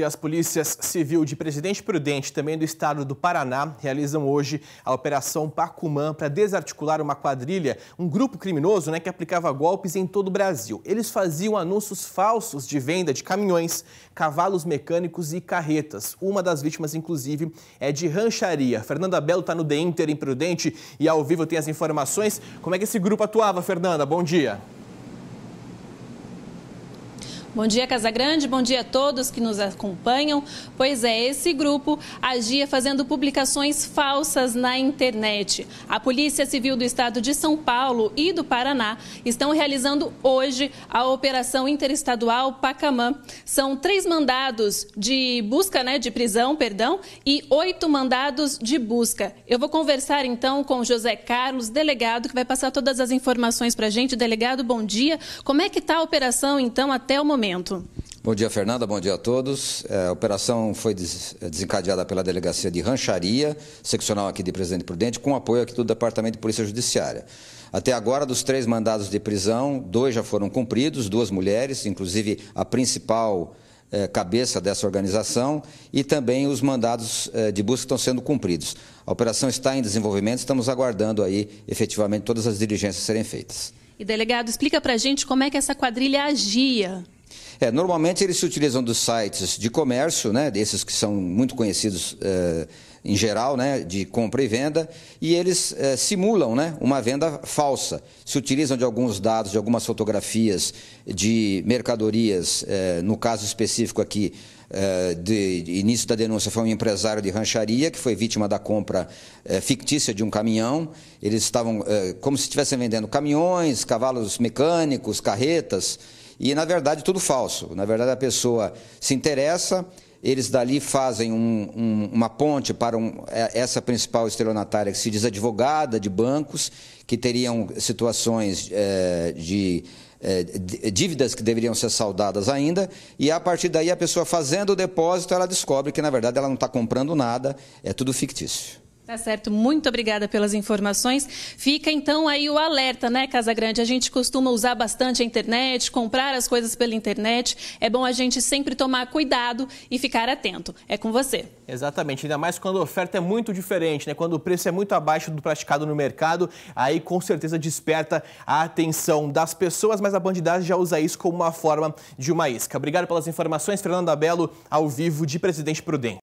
E as polícias civil de Presidente Prudente, também do estado do Paraná, realizam hoje a Operação Pacumã para desarticular uma quadrilha, um grupo criminoso né, que aplicava golpes em todo o Brasil. Eles faziam anúncios falsos de venda de caminhões, cavalos mecânicos e carretas. Uma das vítimas, inclusive, é de rancharia. Fernanda Belo está no The Inter em Prudente e ao vivo tem as informações. Como é que esse grupo atuava, Fernanda? Bom dia. Bom dia, Casagrande. Bom dia a todos que nos acompanham. Pois é, esse grupo agia fazendo publicações falsas na internet. A Polícia Civil do Estado de São Paulo e do Paraná estão realizando hoje a Operação Interestadual Pacamã. São três mandados de busca, né, de prisão, perdão, e oito mandados de busca. Eu vou conversar então com José Carlos, delegado, que vai passar todas as informações para a gente. Delegado, bom dia. Como é que está a operação então até o momento? momento. Bom dia, Fernanda. Bom dia a todos. É, a operação foi é, desencadeada pela Delegacia de Rancharia, seccional aqui de Presidente Prudente, com apoio aqui do Departamento de Polícia Judiciária. Até agora, dos três mandados de prisão, dois já foram cumpridos, duas mulheres, inclusive a principal é, cabeça dessa organização e também os mandados de busca estão sendo cumpridos. A operação está em desenvolvimento, estamos aguardando aí efetivamente todas as diligências serem feitas. E delegado, explica para a gente como é que essa quadrilha agia. É, normalmente eles se utilizam dos sites de comércio, né, desses que são muito conhecidos eh, em geral, né, de compra e venda, e eles eh, simulam né, uma venda falsa. Se utilizam de alguns dados, de algumas fotografias de mercadorias, eh, no caso específico aqui, de início da denúncia foi um empresário de rancharia que foi vítima da compra fictícia de um caminhão. Eles estavam como se estivessem vendendo caminhões, cavalos mecânicos, carretas. E, na verdade, tudo falso. Na verdade, a pessoa se interessa, eles dali fazem um, um, uma ponte para um, é, essa principal estelionatária que se diz advogada de bancos, que teriam situações é, de é, dívidas que deveriam ser saldadas ainda, e a partir daí a pessoa fazendo o depósito, ela descobre que na verdade ela não está comprando nada, é tudo fictício. Tá certo, muito obrigada pelas informações. Fica então aí o alerta, né, Casa Grande? A gente costuma usar bastante a internet, comprar as coisas pela internet. É bom a gente sempre tomar cuidado e ficar atento. É com você. Exatamente, ainda mais quando a oferta é muito diferente, né? Quando o preço é muito abaixo do praticado no mercado, aí com certeza desperta a atenção das pessoas, mas a bandidagem já usa isso como uma forma de uma isca. Obrigado pelas informações, Fernanda Abelo ao vivo de Presidente Prudente.